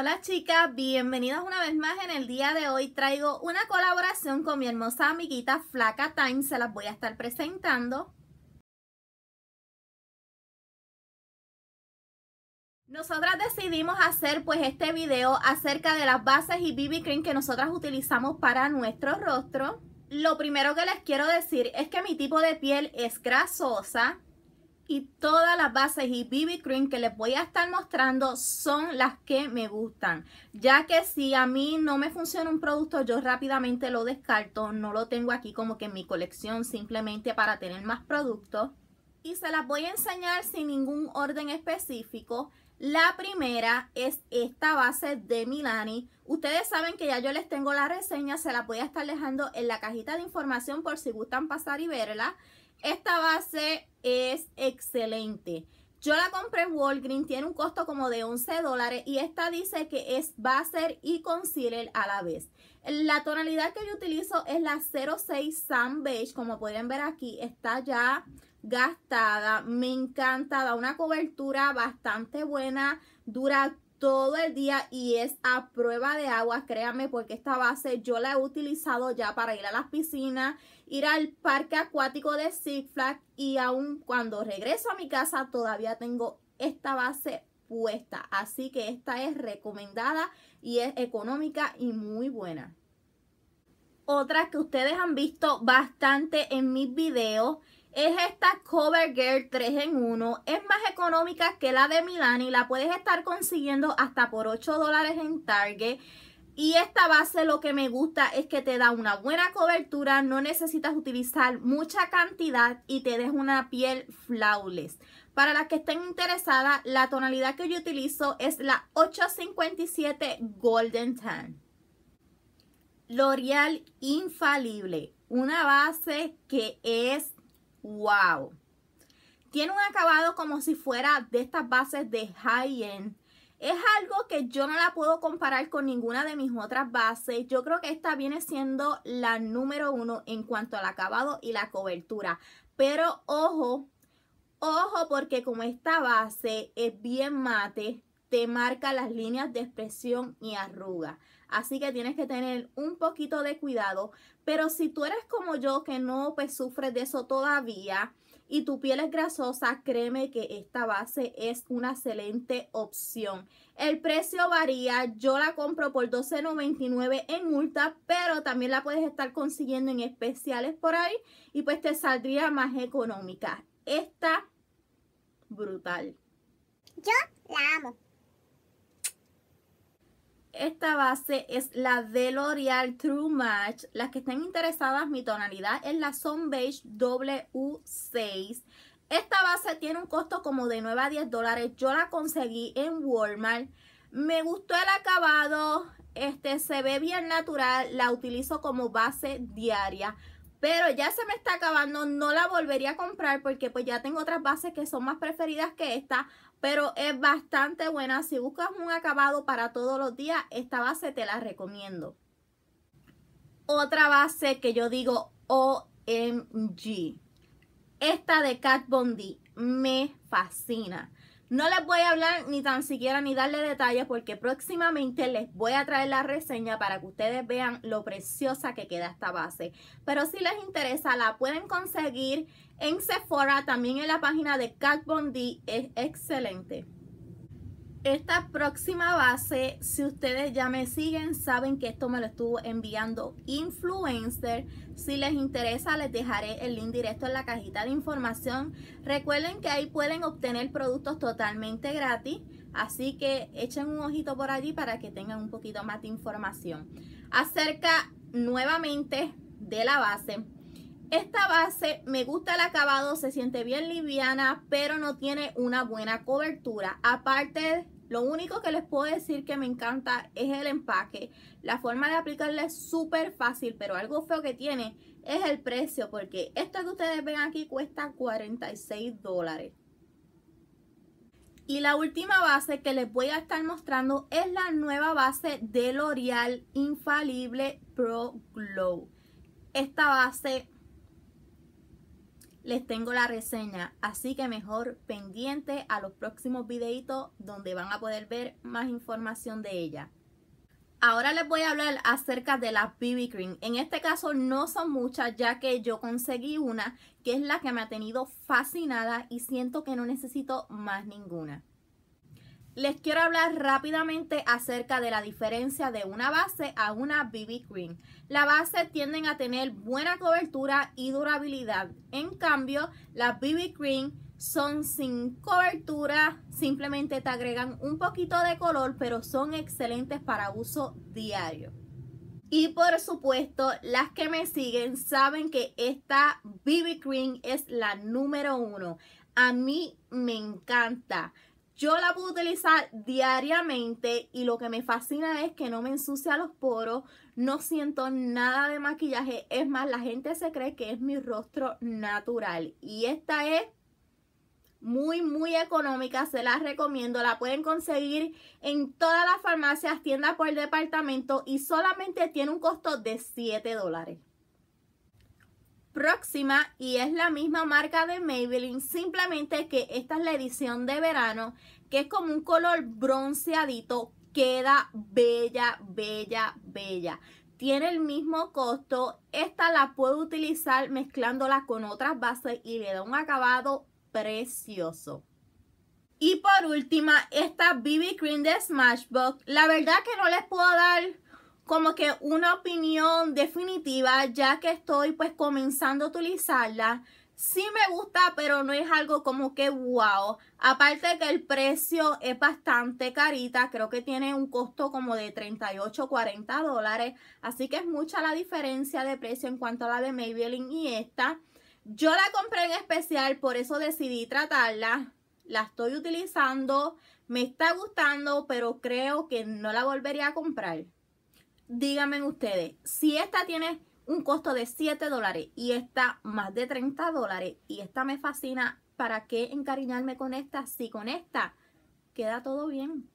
Hola chicas, bienvenidas una vez más. En el día de hoy traigo una colaboración con mi hermosa amiguita Flaca Time. Se las voy a estar presentando. Nosotras decidimos hacer pues este video acerca de las bases y BB cream que nosotras utilizamos para nuestro rostro. Lo primero que les quiero decir es que mi tipo de piel es grasosa, y todas las bases y BB Cream que les voy a estar mostrando son las que me gustan. Ya que si a mí no me funciona un producto, yo rápidamente lo descarto. No lo tengo aquí como que en mi colección simplemente para tener más productos. Y se las voy a enseñar sin ningún orden específico. La primera es esta base de Milani. Ustedes saben que ya yo les tengo la reseña, se la voy a estar dejando en la cajita de información por si gustan pasar y verla. Esta base es excelente. Yo la compré en Walgreens, tiene un costo como de 11 dólares y esta dice que es base y concealer a la vez. La tonalidad que yo utilizo es la 06 Sun Beige, como pueden ver aquí, está ya gastada, me encanta, da una cobertura bastante buena, dura todo el día y es a prueba de agua, créanme, porque esta base yo la he utilizado ya para ir a las piscinas, ir al parque acuático de Six y aún cuando regreso a mi casa todavía tengo esta base puesta. Así que esta es recomendada y es económica y muy buena. Otra que ustedes han visto bastante en mis videos es esta covergirl 3 en 1. Es más económica que la de Milani. La puedes estar consiguiendo hasta por 8 dólares en Target. Y esta base lo que me gusta es que te da una buena cobertura, no necesitas utilizar mucha cantidad y te deja una piel flawless. Para las que estén interesadas, la tonalidad que yo utilizo es la 857 Golden Tan. L'Oreal Infalible, una base que es Wow. Tiene un acabado como si fuera de estas bases de high-end. Es algo que yo no la puedo comparar con ninguna de mis otras bases. Yo creo que esta viene siendo la número uno en cuanto al acabado y la cobertura. Pero ojo, ojo porque como esta base es bien mate, te marca las líneas de expresión y arruga. Así que tienes que tener un poquito de cuidado. Pero si tú eres como yo, que no pues, sufres de eso todavía y tu piel es grasosa, créeme que esta base es una excelente opción. El precio varía, yo la compro por $12.99 en multa, pero también la puedes estar consiguiendo en especiales por ahí y pues te saldría más económica. Esta, brutal. Yo la amo. Esta base es la de L'Oreal True Match. Las que estén interesadas, mi tonalidad es la Sun Beige W6. Esta base tiene un costo como de 9 a 10 dólares. Yo la conseguí en Walmart. Me gustó el acabado. Este se ve bien natural. La utilizo como base diaria. Pero ya se me está acabando, no la volvería a comprar porque pues ya tengo otras bases que son más preferidas que esta, pero es bastante buena. Si buscas un acabado para todos los días, esta base te la recomiendo. Otra base que yo digo OMG, esta de Kat Bondi me fascina. No les voy a hablar ni tan siquiera ni darle detalles porque próximamente les voy a traer la reseña para que ustedes vean lo preciosa que queda esta base. Pero si les interesa, la pueden conseguir en Sephora, también en la página de Kat Von D. Es excelente esta próxima base, si ustedes ya me siguen, saben que esto me lo estuvo enviando Influencer. Si les interesa, les dejaré el link directo en la cajita de información. Recuerden que ahí pueden obtener productos totalmente gratis. Así que echen un ojito por allí para que tengan un poquito más de información. Acerca nuevamente de la base. Esta base me gusta el acabado, se siente bien liviana, pero no tiene una buena cobertura. Aparte lo único que les puedo decir que me encanta es el empaque. La forma de aplicarle es súper fácil, pero algo feo que tiene es el precio, porque esto que ustedes ven aquí cuesta 46 dólares. Y la última base que les voy a estar mostrando es la nueva base de L'Oreal Infalible Pro Glow. Esta base les tengo la reseña, así que mejor pendiente a los próximos videitos donde van a poder ver más información de ella. Ahora les voy a hablar acerca de las BB Cream. En este caso no son muchas ya que yo conseguí una que es la que me ha tenido fascinada y siento que no necesito más ninguna. Les quiero hablar rápidamente acerca de la diferencia de una base a una BB Cream. La base tienden a tener buena cobertura y durabilidad. En cambio, las BB Cream son sin cobertura, simplemente te agregan un poquito de color, pero son excelentes para uso diario. Y por supuesto, las que me siguen saben que esta BB Cream es la número uno. A mí me encanta. Yo la puedo utilizar diariamente y lo que me fascina es que no me ensucia los poros, no siento nada de maquillaje. Es más, la gente se cree que es mi rostro natural. Y esta es muy, muy económica. Se la recomiendo. La pueden conseguir en todas las farmacias, tiendas por departamento y solamente tiene un costo de 7 dólares próxima y es la misma marca de Maybelline, simplemente que esta es la edición de verano, que es como un color bronceadito, queda bella, bella, bella. Tiene el mismo costo, esta la puedo utilizar mezclándola con otras bases y le da un acabado precioso. Y por última, esta BB Cream de Smashbox, la verdad que no les puedo dar como que una opinión definitiva, ya que estoy pues comenzando a utilizarla. Sí me gusta, pero no es algo como que wow. Aparte que el precio es bastante carita, creo que tiene un costo como de 38 40 dólares. Así que es mucha la diferencia de precio en cuanto a la de Maybelline y esta. Yo la compré en especial, por eso decidí tratarla. La estoy utilizando, me está gustando, pero creo que no la volvería a comprar díganme ustedes, si esta tiene un costo de 7 dólares y esta más de 30 dólares y esta me fascina, ¿para qué encariñarme con esta? Si con esta queda todo bien.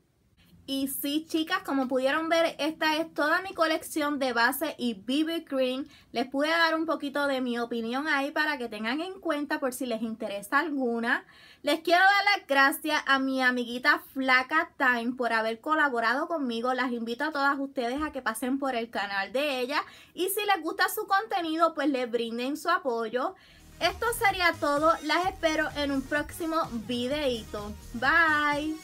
Y sí, chicas, como pudieron ver, esta es toda mi colección de base y BB Cream. Les pude dar un poquito de mi opinión ahí para que tengan en cuenta por si les interesa alguna. Les quiero dar las gracias a mi amiguita Flaca Time por haber colaborado conmigo. Las invito a todas ustedes a que pasen por el canal de ella. Y si les gusta su contenido, pues les brinden su apoyo. Esto sería todo. Las espero en un próximo videito. Bye.